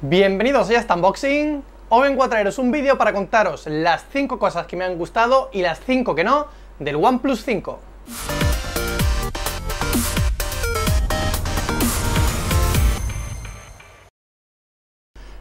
Bienvenidos a este Unboxing. Hoy vengo a traeros un vídeo para contaros las 5 cosas que me han gustado y las 5 que no del OnePlus 5.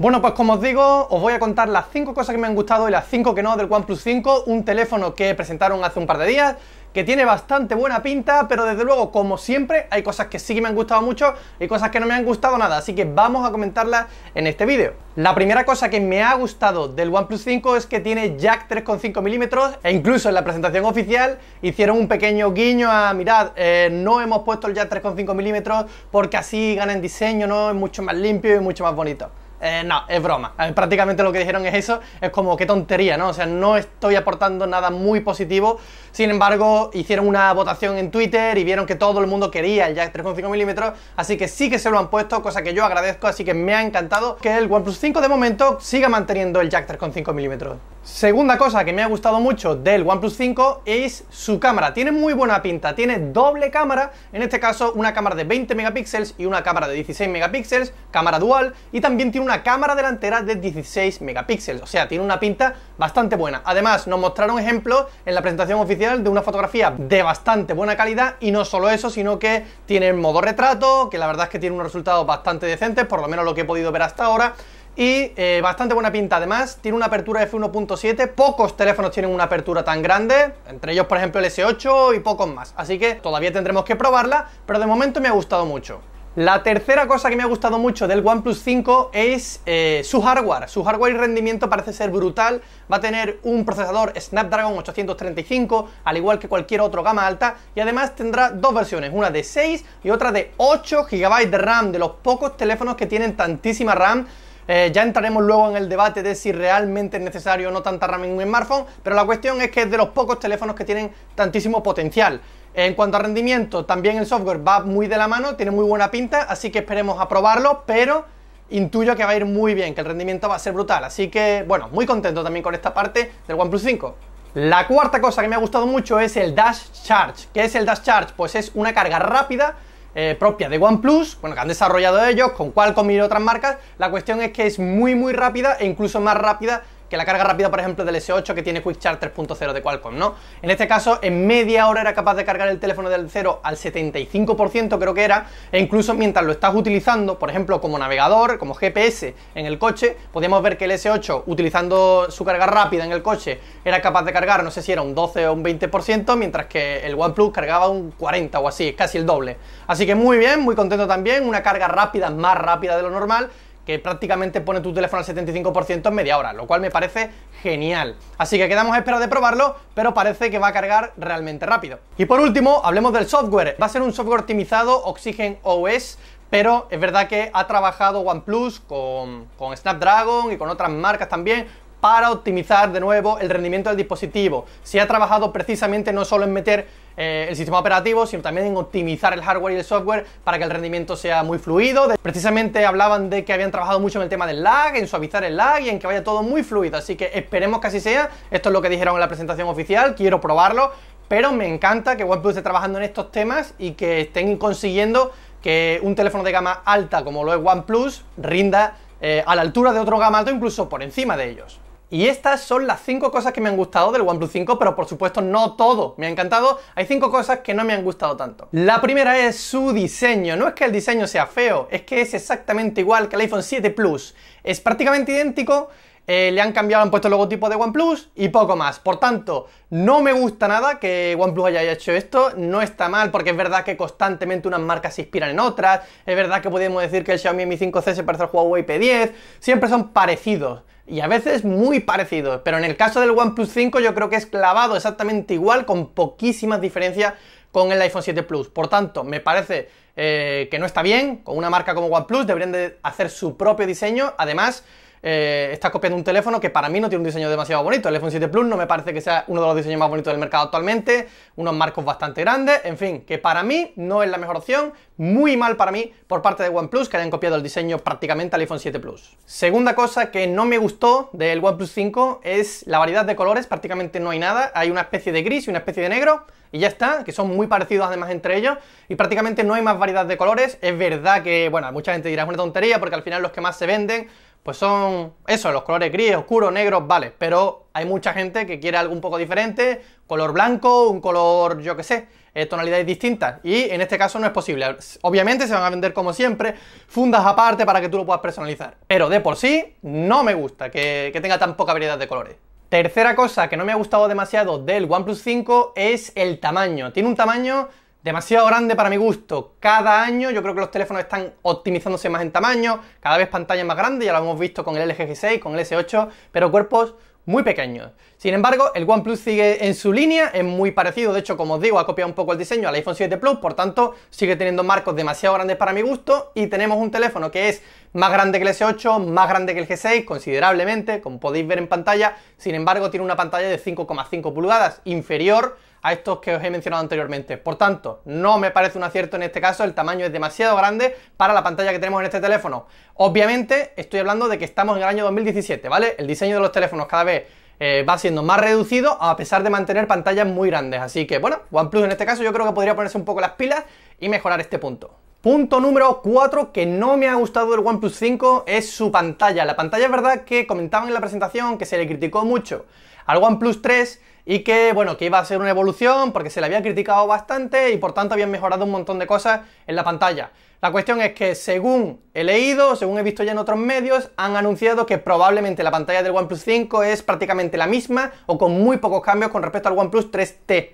Bueno, pues como os digo, os voy a contar las 5 cosas que me han gustado y las 5 que no del OnePlus 5, un teléfono que presentaron hace un par de días, que tiene bastante buena pinta, pero desde luego, como siempre, hay cosas que sí que me han gustado mucho y cosas que no me han gustado nada, así que vamos a comentarlas en este vídeo. La primera cosa que me ha gustado del OnePlus 5 es que tiene jack 3,5 milímetros e incluso en la presentación oficial hicieron un pequeño guiño a, mirad, eh, no hemos puesto el jack 3,5 milímetros porque así gana en diseño, ¿no? Es mucho más limpio y mucho más bonito. Eh, no, es broma. Eh, prácticamente lo que dijeron es eso. Es como qué tontería, ¿no? O sea, no estoy aportando nada muy positivo. Sin embargo, hicieron una votación en Twitter y vieron que todo el mundo quería el jack 3.5 mm Así que sí que se lo han puesto, cosa que yo agradezco. Así que me ha encantado que el OnePlus 5 de momento siga manteniendo el jack 3.5 mm Segunda cosa que me ha gustado mucho del OnePlus 5 es su cámara. Tiene muy buena pinta, tiene doble cámara, en este caso una cámara de 20 megapíxeles y una cámara de 16 megapíxeles, cámara dual, y también tiene una cámara delantera de 16 megapíxeles, o sea, tiene una pinta bastante buena. Además, nos mostraron ejemplos en la presentación oficial de una fotografía de bastante buena calidad, y no solo eso, sino que tiene el modo retrato, que la verdad es que tiene unos resultados bastante decentes, por lo menos lo que he podido ver hasta ahora, y eh, bastante buena pinta además, tiene una apertura f1.7, pocos teléfonos tienen una apertura tan grande, entre ellos por ejemplo el S8 y pocos más, así que todavía tendremos que probarla, pero de momento me ha gustado mucho. La tercera cosa que me ha gustado mucho del OnePlus 5 es eh, su hardware. Su hardware y rendimiento parece ser brutal. Va a tener un procesador Snapdragon 835, al igual que cualquier otro gama alta. Y además tendrá dos versiones, una de 6 y otra de 8 GB de RAM, de los pocos teléfonos que tienen tantísima RAM. Eh, ya entraremos luego en el debate de si realmente es necesario o no tanta RAM en un smartphone, pero la cuestión es que es de los pocos teléfonos que tienen tantísimo potencial. En cuanto a rendimiento, también el software va muy de la mano, tiene muy buena pinta, así que esperemos a probarlo, pero intuyo que va a ir muy bien, que el rendimiento va a ser brutal. Así que, bueno, muy contento también con esta parte del OnePlus 5. La cuarta cosa que me ha gustado mucho es el Dash Charge. ¿Qué es el Dash Charge? Pues es una carga rápida eh, propia de OnePlus, bueno, que han desarrollado ellos, con Qualcomm y otras marcas. La cuestión es que es muy, muy rápida e incluso más rápida que la carga rápida, por ejemplo, del S8 que tiene Quick Charge 3.0 de Qualcomm, ¿no? En este caso, en media hora era capaz de cargar el teléfono del 0 al 75%, creo que era, e incluso mientras lo estás utilizando, por ejemplo, como navegador, como GPS en el coche, podíamos ver que el S8, utilizando su carga rápida en el coche, era capaz de cargar, no sé si era un 12 o un 20%, mientras que el OnePlus cargaba un 40 o así, casi el doble. Así que muy bien, muy contento también, una carga rápida, más rápida de lo normal, que prácticamente pone tu teléfono al 75% en media hora, lo cual me parece genial. Así que quedamos a espera de probarlo, pero parece que va a cargar realmente rápido. Y por último, hablemos del software. Va a ser un software optimizado Oxygen OS, pero es verdad que ha trabajado OnePlus con, con Snapdragon y con otras marcas también, para optimizar de nuevo el rendimiento del dispositivo. Se ha trabajado precisamente no solo en meter eh, el sistema operativo, sino también en optimizar el hardware y el software para que el rendimiento sea muy fluido. precisamente hablaban de que habían trabajado mucho en el tema del lag, en suavizar el lag y en que vaya todo muy fluido. Así que esperemos que así sea. Esto es lo que dijeron en la presentación oficial. Quiero probarlo. Pero me encanta que OnePlus esté trabajando en estos temas y que estén consiguiendo que un teléfono de gama alta como lo es OnePlus rinda eh, a la altura de otro gama alto, incluso por encima de ellos. Y estas son las 5 cosas que me han gustado del OnePlus 5, pero por supuesto no todo me ha encantado. Hay 5 cosas que no me han gustado tanto. La primera es su diseño. No es que el diseño sea feo, es que es exactamente igual que el iPhone 7 Plus. Es prácticamente idéntico. Eh, le han cambiado, han puesto el logotipo de OnePlus y poco más. Por tanto, no me gusta nada que OnePlus haya hecho esto, no está mal porque es verdad que constantemente unas marcas se inspiran en otras, es verdad que podemos decir que el Xiaomi Mi 5C se parece al Huawei P10, siempre son parecidos y a veces muy parecido, pero en el caso del OnePlus 5 yo creo que es clavado exactamente igual, con poquísimas diferencias con el iPhone 7 Plus. Por tanto, me parece eh, que no está bien, con una marca como OnePlus deberían de hacer su propio diseño, además... Está eh, estás copiando un teléfono que para mí no tiene un diseño demasiado bonito. El iPhone 7 Plus no me parece que sea uno de los diseños más bonitos del mercado actualmente, unos marcos bastante grandes, en fin, que para mí no es la mejor opción, muy mal para mí por parte de OnePlus que hayan copiado el diseño prácticamente al iPhone 7 Plus. Segunda cosa que no me gustó del OnePlus 5 es la variedad de colores, prácticamente no hay nada, hay una especie de gris y una especie de negro y ya está, que son muy parecidos además entre ellos y prácticamente no hay más variedad de colores. Es verdad que, bueno, mucha gente dirá es una tontería porque al final los que más se venden pues son eso, los colores gris, oscuro, negros, vale, pero hay mucha gente que quiere algo un poco diferente, color blanco, un color, yo qué sé, eh, tonalidades distintas, y en este caso no es posible. Obviamente se van a vender como siempre, fundas aparte para que tú lo puedas personalizar, pero de por sí no me gusta que tenga tan poca variedad de colores. Tercera cosa que no me ha gustado demasiado del OnePlus 5 es el tamaño. Tiene un tamaño demasiado grande para mi gusto. Cada año yo creo que los teléfonos están optimizándose más en tamaño, cada vez pantalla más grande, ya lo hemos visto con el LG G6, con el S8, pero cuerpos muy pequeños. Sin embargo, el OnePlus sigue en su línea, es muy parecido, de hecho, como os digo, ha copiado un poco el diseño al iPhone 7 Plus, por tanto, sigue teniendo marcos demasiado grandes para mi gusto y tenemos un teléfono que es más grande que el S8, más grande que el G6, considerablemente, como podéis ver en pantalla, sin embargo, tiene una pantalla de 5,5 pulgadas, inferior a estos que os he mencionado anteriormente. Por tanto, no me parece un acierto en este caso, el tamaño es demasiado grande para la pantalla que tenemos en este teléfono. Obviamente, estoy hablando de que estamos en el año 2017, ¿vale? El diseño de los teléfonos cada vez eh, va siendo más reducido a pesar de mantener pantallas muy grandes. Así que, bueno, OnePlus en este caso yo creo que podría ponerse un poco las pilas y mejorar este punto. Punto número 4 que no me ha gustado del OnePlus 5 es su pantalla. La pantalla es verdad que comentaban en la presentación que se le criticó mucho al OnePlus 3 y que bueno, que iba a ser una evolución porque se le había criticado bastante y por tanto habían mejorado un montón de cosas en la pantalla. La cuestión es que según he leído, según he visto ya en otros medios, han anunciado que probablemente la pantalla del OnePlus 5 es prácticamente la misma o con muy pocos cambios con respecto al OnePlus 3T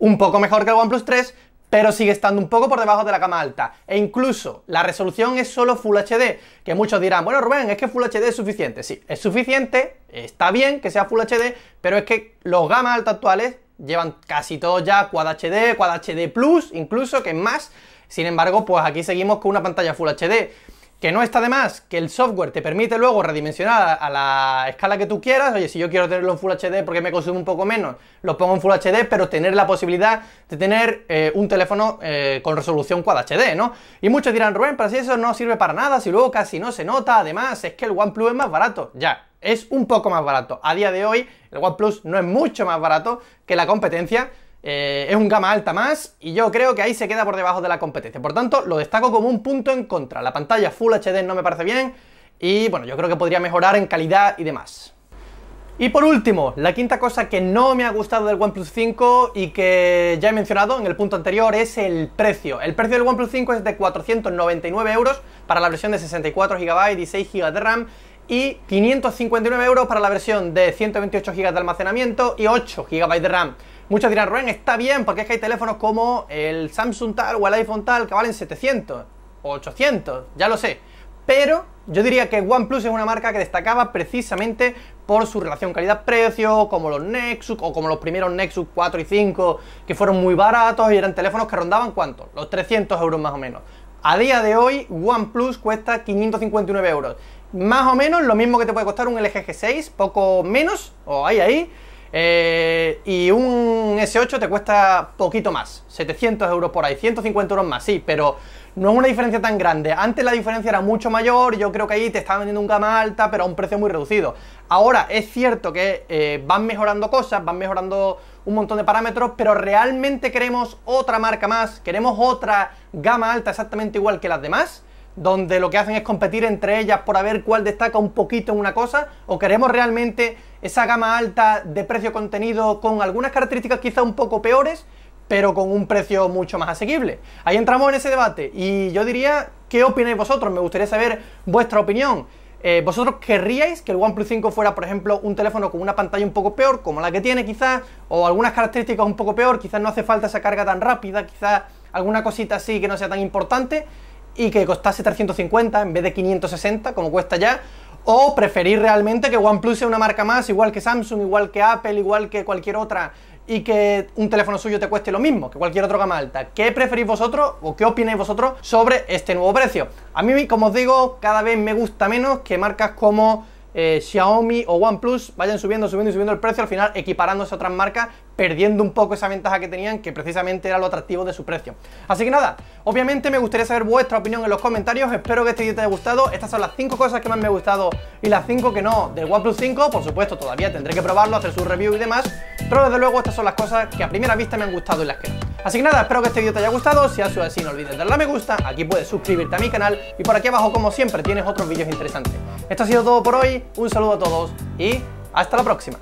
un poco mejor que el OnePlus 3, pero sigue estando un poco por debajo de la gama alta. E incluso la resolución es solo Full HD, que muchos dirán, bueno Rubén, es que Full HD es suficiente. Sí, es suficiente, está bien que sea Full HD, pero es que los gamas altas actuales llevan casi todos ya Quad HD, Quad HD Plus, incluso que más. Sin embargo, pues aquí seguimos con una pantalla Full HD que no está de más, que el software te permite luego redimensionar a la escala que tú quieras. Oye, si yo quiero tenerlo en Full HD porque me consume un poco menos, lo pongo en Full HD, pero tener la posibilidad de tener eh, un teléfono eh, con resolución Quad HD, ¿no? Y muchos dirán, Rubén, pero si eso no sirve para nada, si luego casi no se nota, además es que el OnePlus es más barato. Ya, es un poco más barato. A día de hoy, el OnePlus no es mucho más barato que la competencia. Eh, es un gama alta más y yo creo que ahí se queda por debajo de la competencia. Por tanto, lo destaco como un punto en contra. La pantalla Full HD no me parece bien y bueno, yo creo que podría mejorar en calidad y demás. Y por último, la quinta cosa que no me ha gustado del OnePlus 5 y que ya he mencionado en el punto anterior es el precio. El precio del OnePlus 5 es de 499 euros para la versión de 64 GB y 6 GB de RAM y 559 euros para la versión de 128 GB de almacenamiento y 8 GB de RAM. Muchos dirán, Rubén, está bien, porque es que hay teléfonos como el Samsung tal o el iPhone tal que valen 700 o 800, ya lo sé. Pero yo diría que OnePlus es una marca que destacaba precisamente por su relación calidad-precio, como los Nexus o como los primeros Nexus 4 y 5, que fueron muy baratos y eran teléfonos que rondaban cuánto? Los 300 euros más o menos. A día de hoy, OnePlus cuesta 559 euros. Más o menos lo mismo que te puede costar un LG G6, poco menos, o ahí, ahí, eh, y un S8 te cuesta poquito más, 700 euros por ahí, 150 euros más, sí, pero no es una diferencia tan grande. Antes la diferencia era mucho mayor, yo creo que ahí te estaban vendiendo un gama alta, pero a un precio muy reducido. Ahora es cierto que eh, van mejorando cosas, van mejorando un montón de parámetros, pero realmente queremos otra marca más, queremos otra gama alta exactamente igual que las demás donde lo que hacen es competir entre ellas por a ver cuál destaca un poquito en una cosa, o queremos realmente esa gama alta de precio contenido con algunas características quizá un poco peores, pero con un precio mucho más asequible. Ahí entramos en ese debate y yo diría, ¿qué opináis vosotros? Me gustaría saber vuestra opinión. Eh, ¿Vosotros querríais que el OnePlus 5 fuera, por ejemplo, un teléfono con una pantalla un poco peor, como la que tiene quizás, o algunas características un poco peor, quizás no hace falta esa carga tan rápida, quizás alguna cosita así que no sea tan importante? y que costase 350 en vez de 560 como cuesta ya, o preferir realmente que OnePlus sea una marca más, igual que Samsung, igual que Apple, igual que cualquier otra, y que un teléfono suyo te cueste lo mismo que cualquier otro gama alta. ¿Qué preferís vosotros o qué opináis vosotros sobre este nuevo precio? A mí, como os digo, cada vez me gusta menos que marcas como eh, Xiaomi o OnePlus vayan subiendo, subiendo y subiendo el precio, al final equiparándose a otras marcas, perdiendo un poco esa ventaja que tenían, que precisamente era lo atractivo de su precio. Así que nada, obviamente me gustaría saber vuestra opinión en los comentarios, espero que este vídeo te haya gustado, estas son las 5 cosas que más me han gustado y las 5 que no del OnePlus 5, por supuesto todavía tendré que que que probarlo, hacer su review y y demás, pero desde luego estas son las las cosas a primera vista me han gustado Así que nada, espero que este vídeo te haya gustado, si ha sido así no olvides darle a me gusta, aquí puedes suscribirte a mi canal y por aquí abajo como siempre tienes otros vídeos interesantes. Esto ha sido todo por hoy, un saludo a todos y hasta la próxima.